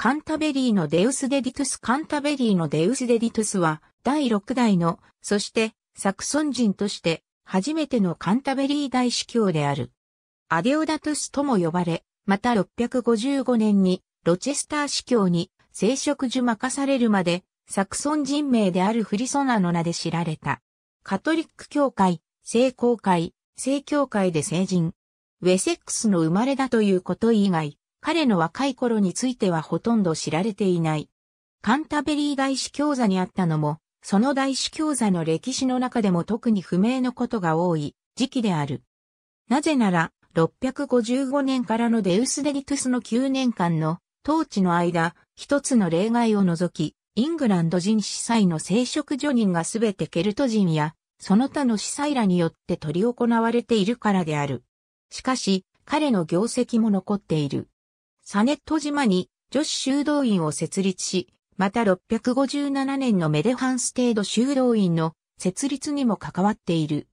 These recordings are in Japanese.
カンタベリーのデウス・デディトゥスカンタベリーのデウス・デディトゥスは第6代の、そしてサクソン人として初めてのカンタベリー大司教である。アデオダトゥスとも呼ばれ、また655年にロチェスター司教に聖職樹任されるまでサクソン人名であるフリソナの名で知られた。カトリック教会、聖公会、聖教会で聖人。ウェセックスの生まれだということ以外、彼の若い頃についてはほとんど知られていない。カンタベリー大司教座にあったのも、その大司教座の歴史の中でも特に不明のことが多い時期である。なぜなら、655年からのデウス・デリトゥスの9年間の統治の間、一つの例外を除き、イングランド人司祭の聖職助人がすべてケルト人や、その他の司祭らによって取り行われているからである。しかし、彼の業績も残っている。サネット島に女子修道院を設立し、また657年のメデハンステード修道院の設立にも関わっている。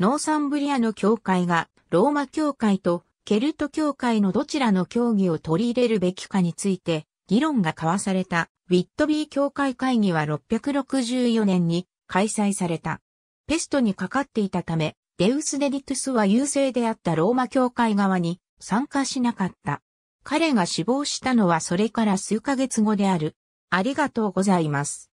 ノーサンブリアの教会がローマ教会とケルト教会のどちらの教義を取り入れるべきかについて議論が交わされたウィットビー教会会議は664年に開催された。ペストにかかっていたため、デウス・デディトゥスは優勢であったローマ教会側に参加しなかった。彼が死亡したのはそれから数ヶ月後である。ありがとうございます。